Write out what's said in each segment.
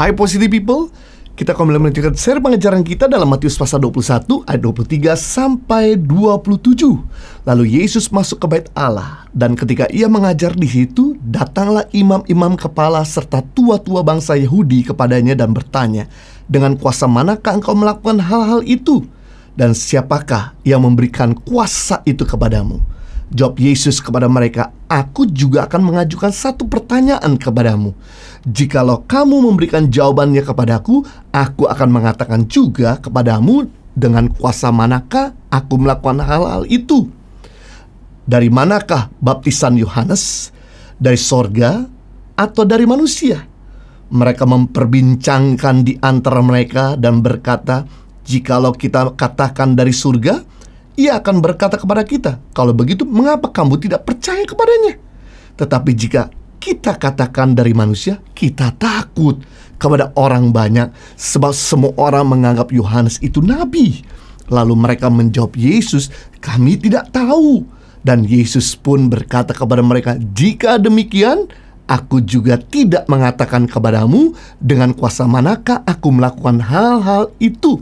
High Positive People, kita akan melanjutkan seri pengejaran kita dalam Matius pasal 21 ayat 23 sampai 27. Lalu Yesus masuk ke bait Allah dan ketika ia mengajar di situ, datanglah imam-imam kepala serta tua-tua bangsa Yahudi kepadanya dan bertanya, "Dengan kuasa manakah engkau melakukan hal-hal itu? Dan siapakah yang memberikan kuasa itu kepadamu?" Jawab Yesus kepada mereka, Aku juga akan mengajukan satu pertanyaan kepadamu. Jikalau kamu memberikan jawabannya kepadaku, aku akan mengatakan juga kepadamu dengan kuasa manakah aku melakukan hal-hal itu. Dari manakah baptisan Yohanes? Dari sorga atau dari manusia? Mereka memperbincangkan di antara mereka dan berkata, Jikalau kita katakan dari surga, ia akan berkata kepada kita, "Kalau begitu, mengapa kamu tidak percaya kepadanya?" Tetapi jika kita katakan dari manusia, kita takut kepada orang banyak, sebab semua orang menganggap Yohanes itu nabi. Lalu mereka menjawab Yesus, "Kami tidak tahu." Dan Yesus pun berkata kepada mereka, "Jika demikian, aku juga tidak mengatakan kepadamu dengan kuasa manakah aku melakukan hal-hal itu.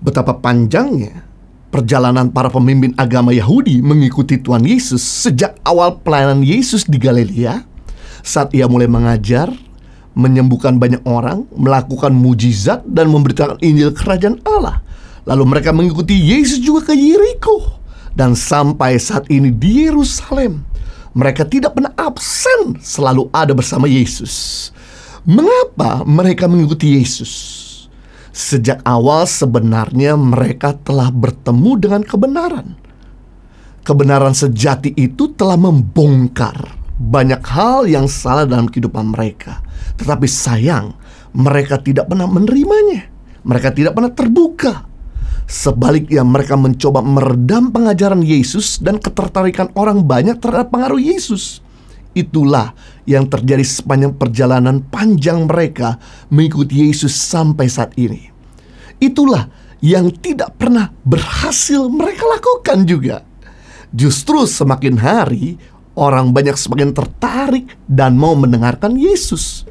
Betapa panjangnya perjalanan para pemimpin agama Yahudi mengikuti Tuhan Yesus sejak awal pelayanan Yesus di Galilea saat ia mulai mengajar, menyembuhkan banyak orang, melakukan mujizat dan memberitakan Injil kerajaan Allah. Lalu mereka mengikuti Yesus juga ke Yeriko dan sampai saat ini di Yerusalem. Mereka tidak pernah absen, selalu ada bersama Yesus. Mengapa mereka mengikuti Yesus? Sejak awal sebenarnya mereka telah bertemu dengan kebenaran. Kebenaran sejati itu telah membongkar banyak hal yang salah dalam kehidupan mereka. Tetapi sayang, mereka tidak pernah menerimanya. Mereka tidak pernah terbuka. Sebaliknya mereka mencoba meredam pengajaran Yesus dan ketertarikan orang banyak terhadap pengaruh Yesus. Itulah yang terjadi sepanjang perjalanan panjang mereka mengikuti Yesus sampai saat ini. Itulah yang tidak pernah berhasil mereka lakukan juga. Justru semakin hari, orang banyak semakin tertarik dan mau mendengarkan Yesus.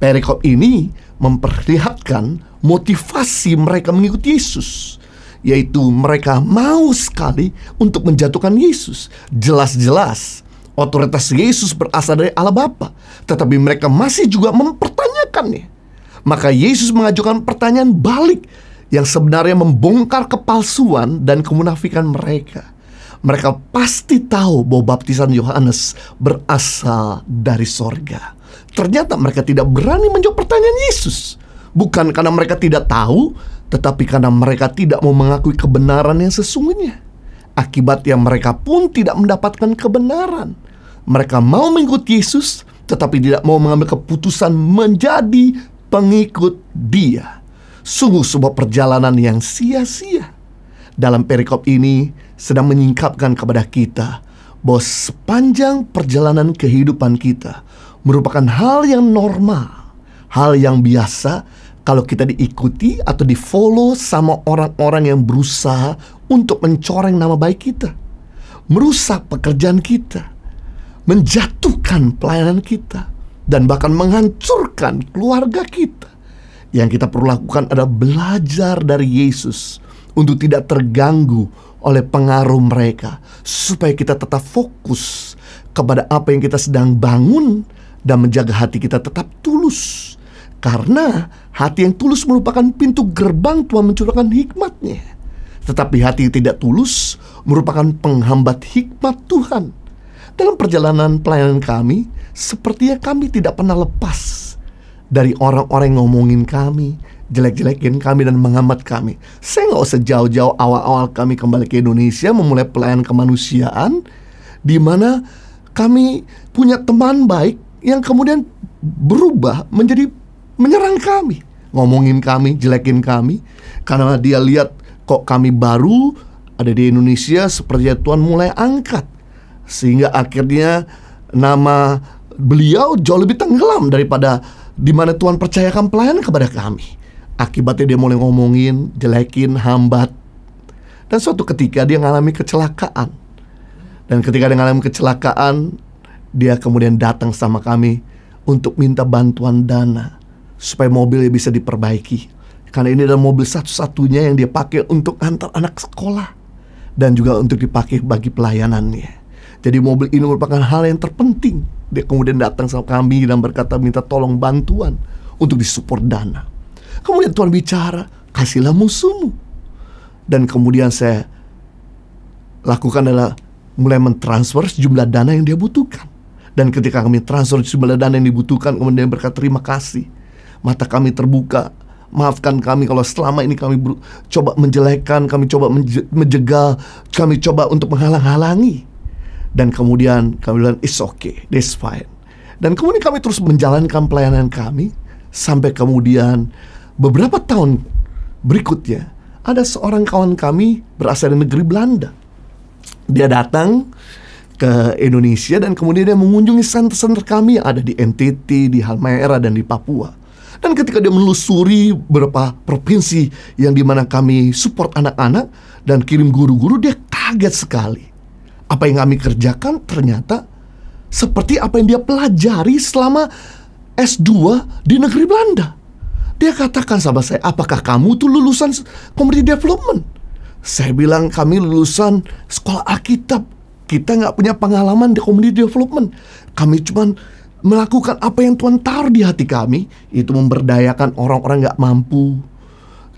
Perikop ini memperlihatkan motivasi mereka mengikuti Yesus, yaitu mereka mau sekali untuk menjatuhkan Yesus. Jelas-jelas, otoritas Yesus berasal dari Allah Bapa, tetapi mereka masih juga mempertanyakannya. Maka Yesus mengajukan pertanyaan balik yang sebenarnya membongkar kepalsuan dan kemunafikan mereka. Mereka pasti tahu bahwa baptisan Yohanes berasal dari sorga. Ternyata mereka tidak berani menjawab pertanyaan Yesus. Bukan karena mereka tidak tahu, tetapi karena mereka tidak mau mengakui kebenaran yang sesungguhnya. Akibatnya mereka pun tidak mendapatkan kebenaran. Mereka mau mengikuti Yesus, tetapi tidak mau mengambil keputusan menjadi pengikut dia. Sungguh sebuah perjalanan yang sia-sia. Dalam perikop ini sedang menyingkapkan kepada kita bahwa sepanjang perjalanan kehidupan kita merupakan hal yang normal, hal yang biasa kalau kita diikuti atau di-follow sama orang-orang yang berusaha untuk mencoreng nama baik kita, merusak pekerjaan kita, menjatuhkan pelayanan kita, dan bahkan menghancurkan keluarga kita. Yang kita perlu lakukan adalah belajar dari Yesus untuk tidak terganggu oleh pengaruh mereka, supaya kita tetap fokus kepada apa yang kita sedang bangun dan menjaga hati kita tetap tulus. Karena hati yang tulus merupakan pintu gerbang Tuhan mencurahkan hikmatnya. Tetapi hati yang tidak tulus merupakan penghambat hikmat Tuhan. Dalam perjalanan pelayanan kami, sepertinya kami tidak pernah lepas dari orang-orang yang ngomongin kami, jelek-jelekin kami dan mengamat kami. Saya nggak usah jauh-jauh awal-awal kami kembali ke Indonesia memulai pelayanan kemanusiaan, di mana kami punya teman baik yang kemudian berubah menjadi menyerang kami, ngomongin kami, jelekin kami, karena dia lihat kok kami baru ada di Indonesia seperti Tuhan mulai angkat sehingga akhirnya nama beliau jauh lebih tenggelam daripada di mana Tuhan percayakan pelayanan kepada kami. Akibatnya dia mulai ngomongin, jelekin, hambat. Dan suatu ketika dia mengalami kecelakaan. Dan ketika dia mengalami kecelakaan, dia kemudian datang sama kami untuk minta bantuan dana supaya mobilnya bisa diperbaiki. Karena ini adalah mobil satu-satunya yang dia pakai untuk antar anak sekolah dan juga untuk dipakai bagi pelayanannya. Jadi mobil ini merupakan hal yang terpenting. Dia kemudian datang sama kami dan berkata minta tolong bantuan untuk disupport dana. Kemudian Tuhan bicara, kasihlah musuhmu. Dan kemudian saya lakukan adalah mulai mentransfer sejumlah dana yang dia butuhkan. Dan ketika kami transfer sejumlah dana yang dibutuhkan, kemudian berkata terima kasih. Mata kami terbuka, maafkan kami kalau selama ini kami coba menjelekan, kami coba menjegal, kami coba untuk menghalang-halangi dan kemudian kami bilang it's okay, that's fine. Dan kemudian kami terus menjalankan pelayanan kami sampai kemudian beberapa tahun berikutnya ada seorang kawan kami berasal dari negeri Belanda. Dia datang ke Indonesia dan kemudian dia mengunjungi center-center kami yang ada di NTT, di Halmahera dan di Papua. Dan ketika dia menelusuri beberapa provinsi yang dimana kami support anak-anak dan kirim guru-guru, dia kaget sekali apa yang kami kerjakan ternyata seperti apa yang dia pelajari selama S2 di negeri Belanda. Dia katakan sama saya, apakah kamu tuh lulusan community development? Saya bilang kami lulusan sekolah Alkitab. Kita nggak punya pengalaman di community development. Kami cuman melakukan apa yang Tuhan taruh di hati kami, itu memberdayakan orang-orang nggak mampu,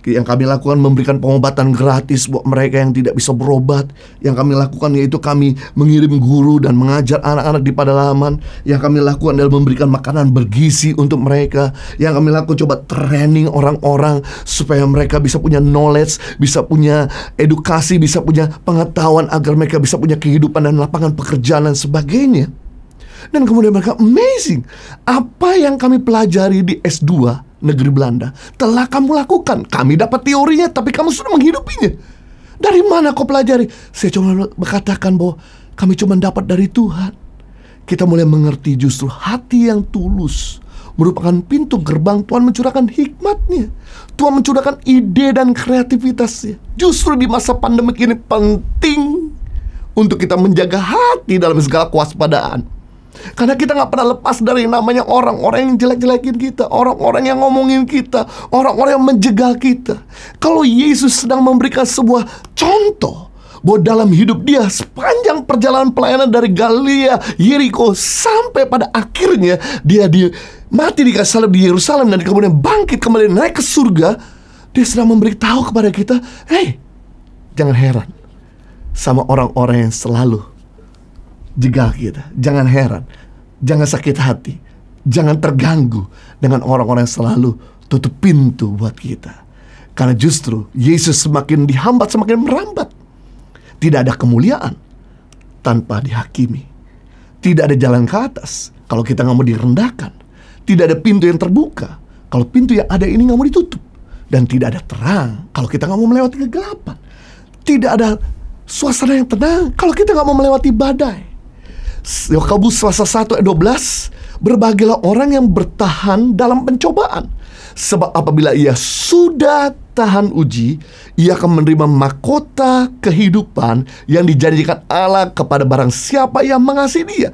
yang kami lakukan memberikan pengobatan gratis buat mereka yang tidak bisa berobat. Yang kami lakukan yaitu kami mengirim guru dan mengajar anak-anak di pedalaman. Yang kami lakukan adalah memberikan makanan bergizi untuk mereka. Yang kami lakukan coba training orang-orang supaya mereka bisa punya knowledge, bisa punya edukasi, bisa punya pengetahuan agar mereka bisa punya kehidupan dan lapangan pekerjaan dan sebagainya. Dan kemudian mereka amazing. Apa yang kami pelajari di S2 negeri Belanda telah kamu lakukan. Kami dapat teorinya, tapi kamu sudah menghidupinya. Dari mana kau pelajari? Saya cuma berkatakan bahwa kami cuma dapat dari Tuhan. Kita mulai mengerti justru hati yang tulus merupakan pintu gerbang Tuhan mencurahkan hikmatnya. Tuhan mencurahkan ide dan kreativitasnya. Justru di masa pandemi ini penting untuk kita menjaga hati dalam segala kewaspadaan. Karena kita nggak pernah lepas dari namanya orang-orang yang jelek-jelekin kita, orang-orang yang ngomongin kita, orang-orang yang menjegal kita. Kalau Yesus sedang memberikan sebuah contoh bahwa dalam hidup dia sepanjang perjalanan pelayanan dari Galilea, Yeriko sampai pada akhirnya dia di mati di salib di Yerusalem dan kemudian bangkit kembali naik ke surga, dia sedang memberitahu kepada kita, "Hei, jangan heran sama orang-orang yang selalu Jaga kita, jangan heran, jangan sakit hati, jangan terganggu dengan orang-orang yang selalu tutup pintu buat kita. Karena justru Yesus semakin dihambat, semakin merambat. Tidak ada kemuliaan tanpa dihakimi. Tidak ada jalan ke atas kalau kita nggak mau direndahkan. Tidak ada pintu yang terbuka kalau pintu yang ada ini nggak mau ditutup. Dan tidak ada terang kalau kita nggak mau melewati kegelapan. Tidak ada suasana yang tenang kalau kita nggak mau melewati badai. Yakobus pasal 1 ayat 12, berbagailah orang yang bertahan dalam pencobaan. Sebab apabila ia sudah tahan uji, ia akan menerima mahkota kehidupan yang dijanjikan Allah kepada barang siapa yang mengasihi dia.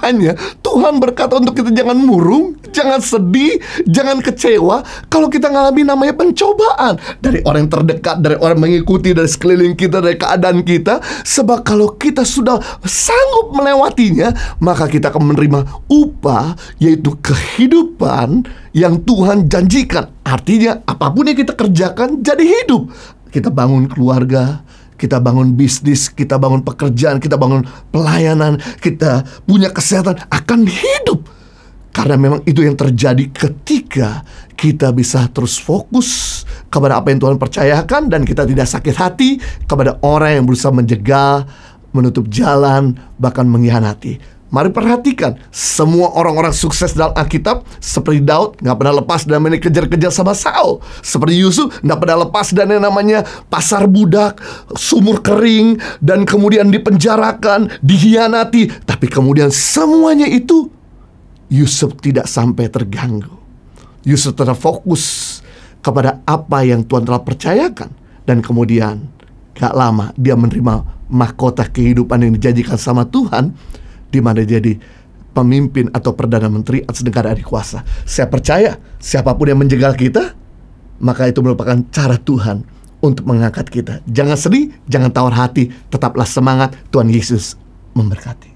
Makanya Tuhan berkata untuk kita jangan murung, jangan sedih, jangan kecewa kalau kita ngalami namanya pencobaan dari orang yang terdekat, dari orang yang mengikuti, dari sekeliling kita, dari keadaan kita. Sebab kalau kita sudah sanggup melewatinya, maka kita akan menerima upah yaitu kehidupan yang Tuhan janjikan. Artinya apapun yang kita kerjakan jadi hidup. Kita bangun keluarga, kita bangun bisnis, kita bangun pekerjaan, kita bangun pelayanan, kita punya kesehatan akan hidup. Karena memang itu yang terjadi ketika kita bisa terus fokus kepada apa yang Tuhan percayakan dan kita tidak sakit hati kepada orang yang berusaha menjegal, menutup jalan, bahkan mengkhianati. Mari perhatikan semua orang-orang sukses dalam Alkitab seperti Daud nggak pernah lepas dan ini kejar kejar sama Saul, seperti Yusuf nggak pernah lepas dan yang namanya pasar budak, sumur kering dan kemudian dipenjarakan, dihianati, tapi kemudian semuanya itu Yusuf tidak sampai terganggu. Yusuf tetap fokus kepada apa yang Tuhan telah percayakan dan kemudian gak lama dia menerima mahkota kehidupan yang dijanjikan sama Tuhan di mana jadi pemimpin atau perdana menteri atas negara yang kuasa. Saya percaya siapapun yang menjegal kita, maka itu merupakan cara Tuhan untuk mengangkat kita. Jangan sedih, jangan tawar hati, tetaplah semangat. Tuhan Yesus memberkati.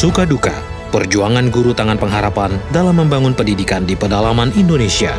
Suka duka, perjuangan guru tangan pengharapan dalam membangun pendidikan di pedalaman Indonesia.